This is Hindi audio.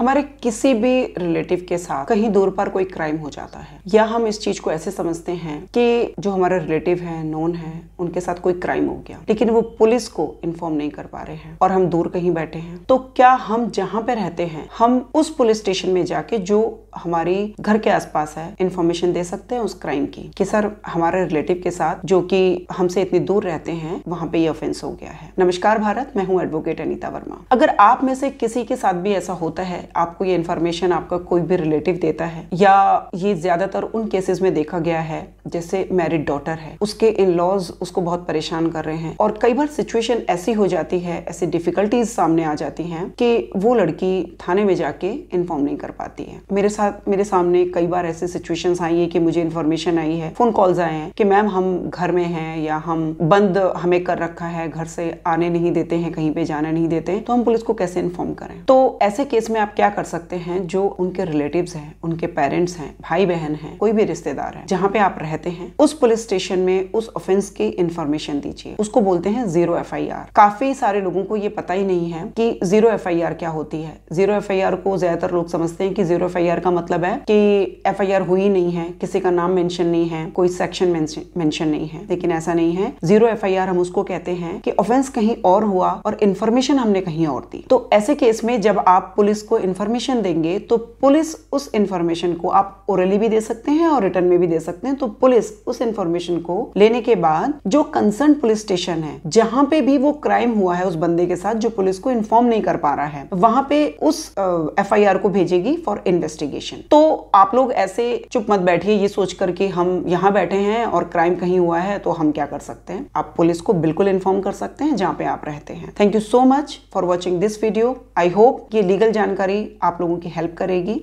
हमारे किसी भी रिलेटिव के साथ कहीं दूर पर कोई क्राइम हो जाता है या हम इस चीज को ऐसे समझते हैं कि जो हमारे रिलेटिव है नोन है उनके साथ कोई क्राइम हो गया लेकिन वो पुलिस को इन्फॉर्म नहीं कर पा रहे हैं और हम दूर कहीं बैठे हैं तो क्या हम जहाँ पे रहते हैं हम उस पुलिस स्टेशन में जाके जो हमारी घर के आसपास है इन्फॉर्मेशन दे सकते हैं उस क्राइम की कि सर हमारे रिलेटिव के साथ जो कि हमसे इतनी दूर रहते हैं वहाँ पे ये ऑफेंस हो गया है नमस्कार भारत मैं हूँ एडवोकेट अनिता वर्मा अगर आप में से किसी के साथ भी ऐसा होता है आपको ये इन्फॉर्मेशन आपका कोई भी रिलेटिव देता है या ये ज्यादातर उन केसेस में देखा गया है जैसे मैरिड डॉटर है उसके इन लॉज उसको बहुत परेशान कर रहे हैं और कई बार सिचुएशन ऐसी हो जाती है ऐसी डिफिकल्टीज सामने आ जाती हैं कि वो लड़की थाने में जाके इन्फॉर्म नहीं कर पाती है मेरे साथ मेरे सामने कई बार ऐसे सिचुएशन आई है कि मुझे इन्फॉर्मेशन आई है फोन कॉल्स आए हैं कि मैम हम घर में हैं या हम बंद हमें कर रखा है घर से आने नहीं देते हैं कहीं पे जाने नहीं देते तो हम पुलिस को कैसे इन्फॉर्म करें तो ऐसे केस में आप क्या कर सकते हैं जो उनके रिलेटिव हैं उनके पेरेंट्स हैं भाई बहन हैं कोई भी रिश्तेदार है जहाँ पे आप रहते हैं उस पुलिस स्टेशन में उस ऑफेंस की इन्फॉर्मेशन दीजिए उसको बोलते हैं जीरो एफ काफी सारे लोगों को ये पता ही नहीं है कि जीरो एफ क्या होती है जीरो एफ को ज्यादातर लोग समझते हैं कि जीरो एफ का मतलब है कि एफ हुई नहीं है किसी का नाम मेंशन नहीं है कोई सेक्शन मेंशन नहीं है लेकिन ऐसा नहीं है जीरो एफ हम उसको कहते हैं कि ऑफेंस कहीं और हुआ और इन्फॉर्मेशन हमने कहीं और दी तो ऐसे केस में जब आप पुलिस को इन्फॉर्मेशन देंगे तो पुलिस उस इन्फॉर्मेशन को आप ओरली भी दे सकते हैं और रिटर्न में भी दे सकते हैं तो पुलिस उस इन्फॉर्मेशन को लेने के बाद जो कंसर्न पुलिस स्टेशन है जहाँ पे भी वो क्राइम हुआ है उस बंदे के साथ जो पुलिस को इन्फॉर्म नहीं कर पा रहा है वहां पे उस एफ uh, को भेजेगी फॉर इन्वेस्टिगेशन तो आप लोग ऐसे चुप मत बैठिए ये सोच करके हम यहाँ बैठे हैं और क्राइम कहीं हुआ है तो हम क्या कर सकते हैं आप पुलिस को बिल्कुल इन्फॉर्म कर सकते हैं जहाँ पे आप रहते हैं thank you so much for watching this video I hope ये लीगल जानकारी हमारी आप लोगों की हेल्प करेगी